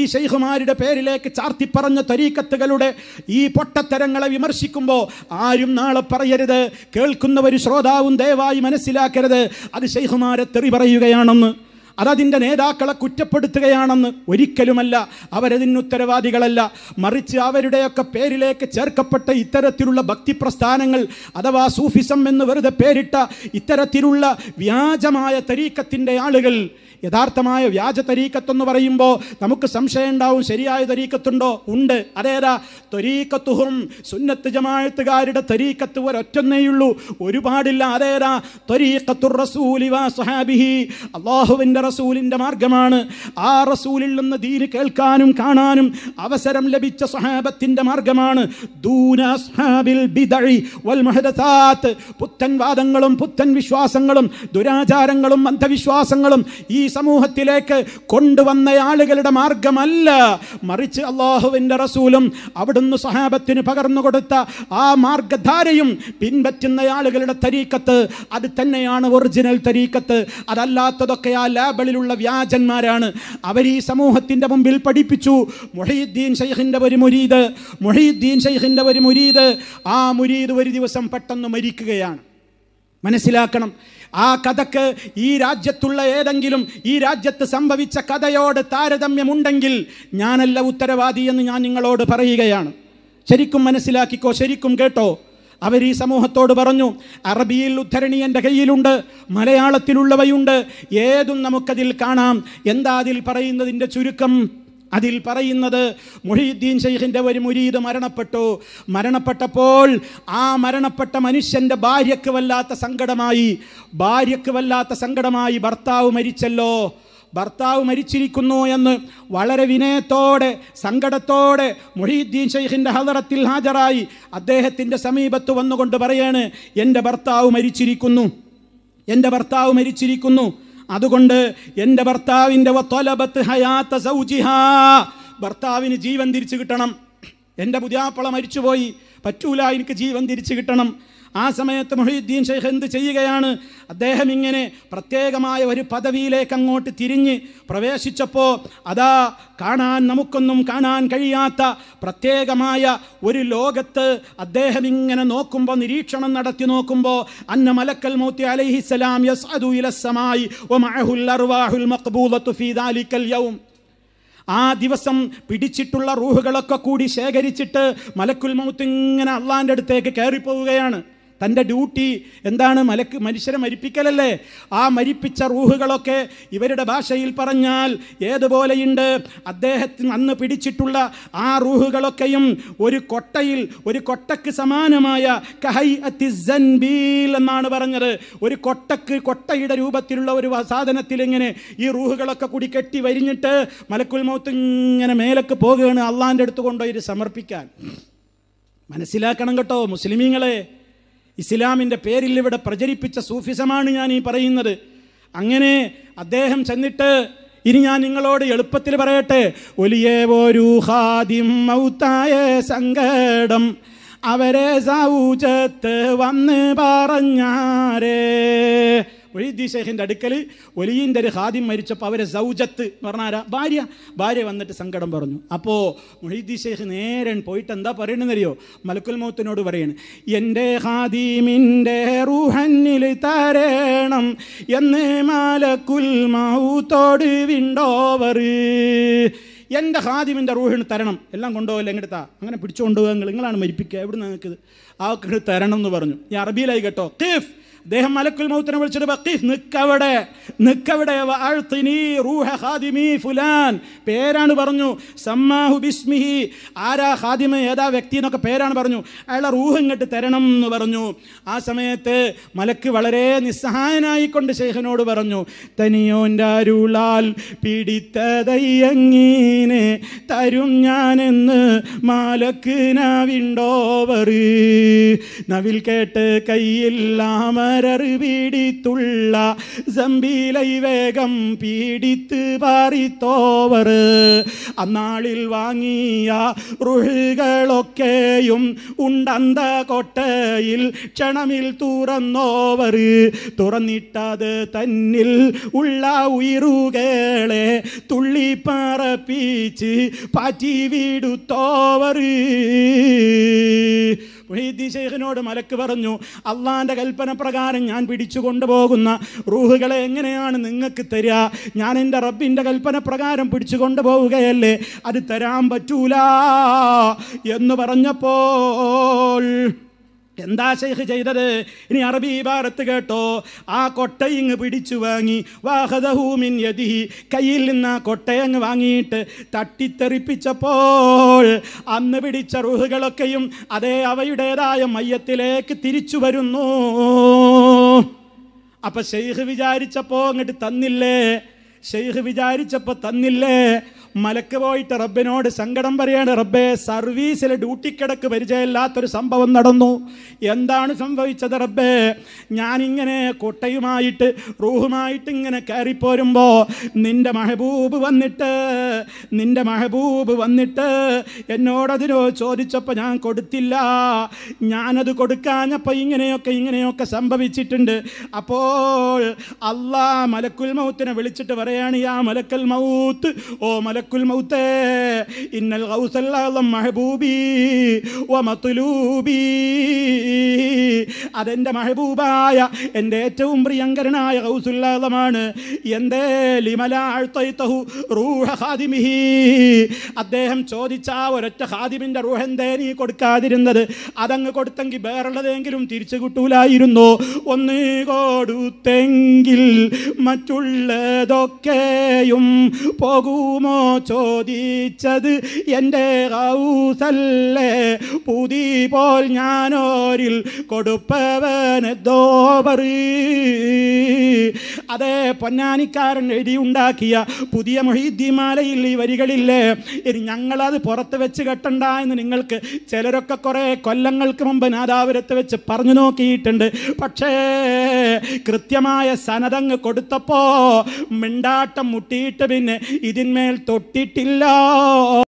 ഈ ഷെയ്ഖുമാരുടെ പേരിലേക്ക് ചാർത്തിപ്പറഞ്ഞ തരീക്കത്തുകളുടെ ഈ പൊട്ടത്തരങ്ങളെ വിമർശിക്കുമ്പോൾ ആരും നാളെ പറയരുത് കേൾക്കുന്നവർ ശ്രോതാവും ദയവായി മനസ്സിലാക്കരുത് അത് ഷെയ്ഖുമാരെ തെറി പറയുകയാണെന്ന് അതതിൻ്റെ നേതാക്കളെ കുറ്റപ്പെടുത്തുകയാണെന്ന് ഒരിക്കലുമല്ല അവരതിന് ഉത്തരവാദികളല്ല മറിച്ച് അവരുടെയൊക്കെ പേരിലേക്ക് ചേർക്കപ്പെട്ട ഇത്തരത്തിലുള്ള ഭക്തി പ്രസ്ഥാനങ്ങൾ അഥവാ സൂഫിസം എന്ന് വെറുതെ പേരിട്ട ഇത്തരത്തിലുള്ള വ്യാജമായ തരീക്കത്തിൻ്റെ ആളുകൾ യഥാർത്ഥമായ വ്യാജ എന്ന് പറയുമ്പോൾ നമുക്ക് സംശയം ഉണ്ടാവും ശരിയായ തരീക്കത്തുണ്ടോ ഉണ്ട് അതേതാ തൊരീക്കത്തുഹും സുന്നത്ത് ജമാഴത്തുകാരുടെ തരീക്കത്ത് ഒരൊറ്റന്നേയുള്ളൂ ഒരുപാടില്ല അതേതാ റസൂലി വാ സഹാബിഹി അള്ളാഹുവിൻ്റെ റസൂലിൻ്റെ മാർഗമാണ് ആ റസൂലിൽ നിന്ന് ദീന് കേൾക്കാനും കാണാനും അവസരം ലഭിച്ച സഹാബത്തിൻ്റെ മാർഗമാണ് പുത്തൻ വാദങ്ങളും പുത്തൻ വിശ്വാസങ്ങളും ദുരാചാരങ്ങളും അന്ധവിശ്വാസങ്ങളും ഈ സമൂഹത്തിലേക്ക് കൊണ്ടുവന്ന ആളുകളുടെ മാർഗമല്ല മറിച്ച് അള്ളാഹുവിൻ്റെ റസൂലും അവിടുന്ന് സഹാബത്തിന് പകർന്നു കൊടുത്ത ആ മാർഗധാരയും പിൻപറ്റുന്ന ആളുകളുടെ തരീക്കത്ത് അത് തന്നെയാണ് ഒറിജിനൽ തരീക്കത്ത് അതല്ലാത്തതൊക്കെ ആ ലേബലിലുള്ള വ്യാജന്മാരാണ് അവർ ഈ സമൂഹത്തിൻ്റെ മുമ്പിൽ പഠിപ്പിച്ചു മൊഹീദ്ദീൻ ഷെയ്ഖിൻ്റെ ഒരു മുരീദ് മൊഹീദ്ദീൻ ഷെയ്ഖിൻ്റെ ഒരു മുരീദ് ആ മുരീദ് ഒരു ദിവസം പെട്ടെന്ന് മരിക്കുകയാണ് മനസ്സിലാക്കണം ആ കഥക്ക് ഈ രാജ്യത്തുള്ള ഏതെങ്കിലും ഈ രാജ്യത്ത് സംഭവിച്ച കഥയോട് താരതമ്യമുണ്ടെങ്കിൽ ഞാനല്ല ഉത്തരവാദി എന്ന് ഞാൻ നിങ്ങളോട് പറയുകയാണ് ശരിക്കും മനസ്സിലാക്കിക്കോ ശരിക്കും കേട്ടോ അവർ ഈ സമൂഹത്തോട് പറഞ്ഞു അറബിയിൽ ഉദ്ധരണി എൻ്റെ കയ്യിലുണ്ട് മലയാളത്തിലുള്ളവയുണ്ട് ഏതും നമുക്കതിൽ കാണാം എന്താ അതിൽ പറയുന്നതിൻ്റെ ചുരുക്കം അതിൽ പറയുന്നത് മൊഹീദ്ദീൻ ഷെയ്ഖിൻ്റെ ഒരു മുരീദ് മരണപ്പെട്ടു മരണപ്പെട്ടപ്പോൾ ആ മരണപ്പെട്ട മനുഷ്യൻ്റെ ഭാര്യയ്ക്ക് വല്ലാത്ത സങ്കടമായി ഭാര്യയ്ക്ക് വല്ലാത്ത സങ്കടമായി ഭർത്താവ് മരിച്ചല്ലോ ഭർത്താവ് മരിച്ചിരിക്കുന്നു എന്ന് വളരെ വിനയത്തോടെ സങ്കടത്തോടെ മൊഹീദ്ദീൻ ഷെയ്ഖിൻ്റെ ഹദറത്തിൽ ഹാജരായി അദ്ദേഹത്തിൻ്റെ സമീപത്ത് വന്നുകൊണ്ട് പറയാണ് എൻ്റെ ഭർത്താവ് മരിച്ചിരിക്കുന്നു എൻ്റെ ഭർത്താവ് മരിച്ചിരിക്കുന്നു അതുകൊണ്ട് എൻ്റെ ഭർത്താവിൻ്റെ ഭർത്താവിന് ജീവൻ തിരിച്ചു കിട്ടണം എൻ്റെ പുതിയാപ്പള മരിച്ചുപോയി പറ്റൂല എനിക്ക് ജീവൻ തിരിച്ചു കിട്ടണം ആ സമയത്ത് മൊഹീദ്ദീൻ ഷെയ്ഖ് എന്ത് ചെയ്യുകയാണ് അദ്ദേഹം ഇങ്ങനെ പ്രത്യേകമായ ഒരു പദവിയിലേക്ക് അങ്ങോട്ട് തിരിഞ്ഞ് പ്രവേശിച്ചപ്പോൾ അതാ കാണാൻ നമുക്കൊന്നും കാണാൻ കഴിയാത്ത പ്രത്യേകമായ ഒരു ലോകത്ത് അദ്ദേഹം ഇങ്ങനെ നോക്കുമ്പോൾ നിരീക്ഷണം നടത്തി നോക്കുമ്പോൾ അന്ന മലക്കൽ മൗത്തി അലൈഹിസ്സലാം യസ്അദു ഇലസ്സമായി വമഅഹുൽ അർവാഹുൽ മഖ്ബൂദത്തു ഫീ ദാലിക്കൽ യൗം ആ ദിവസം പിടിച്ചിട്ടുള്ള റൂഹുകളൊക്കെ കൂടി ശേഖരിച്ചിട്ട് മലക്കുൽ മൗത്ത് ഇങ്ങനെ അള്ളാൻ്റെ അടുത്തേക്ക് കയറിപ്പോവുകയാണ് തൻ്റെ ഡ്യൂട്ടി എന്താണ് മലക്ക് മനുഷ്യരെ മരിപ്പിക്കലല്ലേ ആ മരിപ്പിച്ച റൂഹുകളൊക്കെ ഇവരുടെ ഭാഷയിൽ പറഞ്ഞാൽ ഏതുപോലെയുണ്ട് അദ്ദേഹത്തിന് അന്ന് പിടിച്ചിട്ടുള്ള ആ റൂഹുകളൊക്കെയും ഒരു കൊട്ടയിൽ ഒരു കൊട്ടക്ക് സമാനമായ കഹൈ അത്തിസൻബീൽ എന്നാണ് പറഞ്ഞത് ഒരു കൊട്ടക്ക് കൊട്ടയുടെ രൂപത്തിലുള്ള ഒരു സാധനത്തിൽ ഇങ്ങനെ ഈ റൂഹുകളൊക്കെ കൂടി കെട്ടി വരിഞ്ഞിട്ട് മലക്കുൽ മൗത്ത് ഇങ്ങനെ മേലക്ക് പോകുകയാണ് അള്ളാൻ്റെ അടുത്ത് കൊണ്ടുപോയി സമർപ്പിക്കാൻ മനസ്സിലാക്കണം കേട്ടോ മുസ്ലിമീങ്ങളെ ഇസ്ലാമിൻ്റെ പേരിൽ ഇവിടെ പ്രചരിപ്പിച്ച സൂഫിസമാണ് ഞാൻ ഈ പറയുന്നത് അങ്ങനെ അദ്ദേഹം ചെന്നിട്ട് ഇനി ഞാൻ നിങ്ങളോട് എളുപ്പത്തിൽ പറയട്ടെ ഒലിയേ സങ്കടം അവരെ സൗചത്ത് വന്ന് പറഞ്ഞാരേ മൊഹീദ്ദീൻ ഷെയ്ഖിൻ്റെ അടുക്കൽ ഒലിയീൻ്റെ ഒരു ഹാദ്യം മരിച്ചപ്പോൾ അവരെ സൗജത്ത് എന്ന് പറഞ്ഞാൽ ഭാര്യ ഭാര്യ വന്നിട്ട് സങ്കടം പറഞ്ഞു അപ്പോൾ മൊഹീദ്ദീൻ ഷെയ്ഖ് നേരൻ പോയിട്ട് എന്താ പറയണെന്നറിയോ മലക്കുൽ മൗത്തിനോട് പറയണ് എൻ്റെ ഹാദീമിൻ്റെ റൂഹന്നിൽ തരണം എന്ന് മലക്കുൽ മൗത്തോട് വിണ്ടോവർ എൻ്റെ ഹാദിമിൻ്റെ റൂഹിന് തരണം എല്ലാം കൊണ്ടുപോകല്ലേ എങ്ങടുത്താ അങ്ങനെ പിടിച്ചുകൊണ്ടുപോകാൻ നിങ്ങളാണ് മരിപ്പിക്കുക എവിടെ നിങ്ങൾക്ക് ആ തരണം എന്ന് പറഞ്ഞു ഞാൻ അറബിയിലായി കേട്ടോ കേഫ് അദ്ദേഹം മലക്കുൽ മൗത്തിനെ വിളിച്ചിട്ട് ബക്കീഫ് നിക്കവിടെ നിക്കവിടെ ഫുലാൻ പേരാണ് പറഞ്ഞു സമ്മാഹു ബിസ്മിഹി ആരാ ഹാദിമ ഏതാ വ്യക്തി എന്നൊക്കെ പേരാണ് പറഞ്ഞു അയാളെ റൂഹ് ഇങ്ങോട്ട് തരണം എന്ന് പറഞ്ഞു ആ സമയത്ത് മലക്ക് വളരെ നിസ്സഹായനായിക്കൊണ്ട് ശേഖനോട് പറഞ്ഞു തനിയോൻ്റെ അരുളാൽ പിടിത്തതയ്യങ്ങീനെ തരും ഞാനെന്ന് മാലക്ക് നാവിണ്ടോവറ് നവിൽ കേട്ട് കയ്യില്ലാമ മരറിപിടിത്തുള്ള സമ്പിലൈ വേഗം പീഡിത്ത് പാറിത്തോവർ അന്നാളിൽ വാങ്ങിയ റുഹുകളൊക്കെയും ഉണ്ടന്ത കൊട്ടയിൽ ക്ഷണമിൽ തുറന്നോവർ തുറന്നിട്ടത് തന്നിൽ ഉള്ള ഉയരുകളെ തുള്ളിപ്പറപ്പിച്ച് പാറ്റി വിടുത്തോവർ മുഹീദ്ദീൻ ഷെയ്ഖിനോട് മലക്ക് പറഞ്ഞു അള്ളാൻ്റെ കൽപ്പന പ്രകാരം ഞാൻ പിടിച്ചു കൊണ്ടുപോകുന്ന റൂഹുകളെ എങ്ങനെയാണ് നിങ്ങൾക്ക് തരിക ഞാൻ എൻ്റെ റബ്ബിൻ്റെ കൽപ്പന പ്രകാരം പിടിച്ചു കൊണ്ടുപോവുകയല്ലേ അത് തരാൻ പറ്റൂല എന്ന് പറഞ്ഞപ്പോൾ എന്താ ശൈഖ് ചെയ്തത് ഇനി അറബി ഭാരത്ത് കേട്ടോ ആ കൊട്ടയിങ് പിടിച്ചു വാങ്ങി വാഹദഹൂമിൻ യതി കയ്യിൽ നിന്ന് ആ കൊട്ടയങ്ങ് വാങ്ങിയിട്ട് തട്ടിത്തെറിപ്പിച്ചപ്പോൾ അന്ന് പിടിച്ച റുഹുകളൊക്കെയും അതേ അവയുടേതായ മയ്യത്തിലേക്ക് തിരിച്ചു വരുന്നു അപ്പം ഷെയ്ഖ് വിചാരിച്ചപ്പോൾ അങ്ങോട്ട് തന്നില്ലേ ഷെയ്ഖ് വിചാരിച്ചപ്പോൾ തന്നില്ലേ മലക്ക് പോയിട്ട് റബ്ബിനോട് സങ്കടം പറയാണ് റബ്ബേ സർവീസിലെ ഡ്യൂട്ടിക്കിടക്ക് പരിചയമില്ലാത്തൊരു സംഭവം നടന്നു എന്താണ് സംഭവിച്ചത് റബ്ബേ ഞാനിങ്ങനെ കൊട്ടയുമായിട്ട് റൂഹുമായിട്ട് ഇങ്ങനെ കയറിപ്പോരുമ്പോൾ നിൻ്റെ മഹബൂബ് വന്നിട്ട് നിൻ്റെ മഹബൂബ് വന്നിട്ട് എന്നോടതിനോ ചോദിച്ചപ്പോൾ ഞാൻ കൊടുത്തില്ല ഞാനത് കൊടുക്കാഞ്ഞപ്പോൾ ഇങ്ങനെയൊക്കെ ഇങ്ങനെയൊക്കെ സംഭവിച്ചിട്ടുണ്ട് അപ്പോൾ അള്ളാ മലക്കുൽ മൗത്തിനെ വിളിച്ചിട്ട് പറയാണ് യാ മലക്കൽ മൗത്ത് ഓ മലക്ക് മലക്കുൽ മൗത്ത് ഇന്നൽ ഗൗസല്ലാളം മഹബൂബി വ മത്തുലൂബി അതെൻ്റെ മഹബൂബായ എൻ്റെ ഏറ്റവും പ്രിയങ്കരനായ ഗൗസുല്ലാദമാണ് എന്തേ റൂഹ ഹാദിമിഹി അദ്ദേഹം ചോദിച്ച ആ ഒരൊറ്റ ഹാദിമിൻ്റെ റൂഹ എന്തേ നീ കൊടുക്കാതിരുന്നത് അതങ്ങ് കൊടുത്തെങ്കിൽ വേറുള്ളതെങ്കിലും തിരിച്ചു കിട്ടൂലായിരുന്നോ ഒന്ന് കൊടുത്തെങ്കിൽ മറ്റുള്ളതൊക്കെയും പോകുമോ ചോദിച്ചത് എൻ്റെ റൗസല്ലേ പുതി പോൽ ഞാനോരിൽ കൊടുപ്പവനോബറി അതേ പൊന്നാനിക്കാരൻ എഴുതിയുണ്ടാക്കിയ പുതിയ മൊഹീദ്യമാലയിൽ ഈ വരികളില്ലേ ഇനി ഞങ്ങളത് പുറത്ത് വെച്ച് കെട്ടണ്ട എന്ന് നിങ്ങൾക്ക് ചിലരൊക്കെ കുറേ കൊല്ലങ്ങൾക്ക് മുമ്പ് നാദാപുരത്ത് വെച്ച് പറഞ്ഞു നോക്കിയിട്ടുണ്ട് പക്ഷേ കൃത്യമായ സനതങ്ങ് കൊടുത്തപ്പോൾ മിണ്ടാട്ടം മുട്ടിയിട്ട് പിന്നെ ഇതിന്മേൽ തൊട്ട് മുട്ടിട്ടില്ല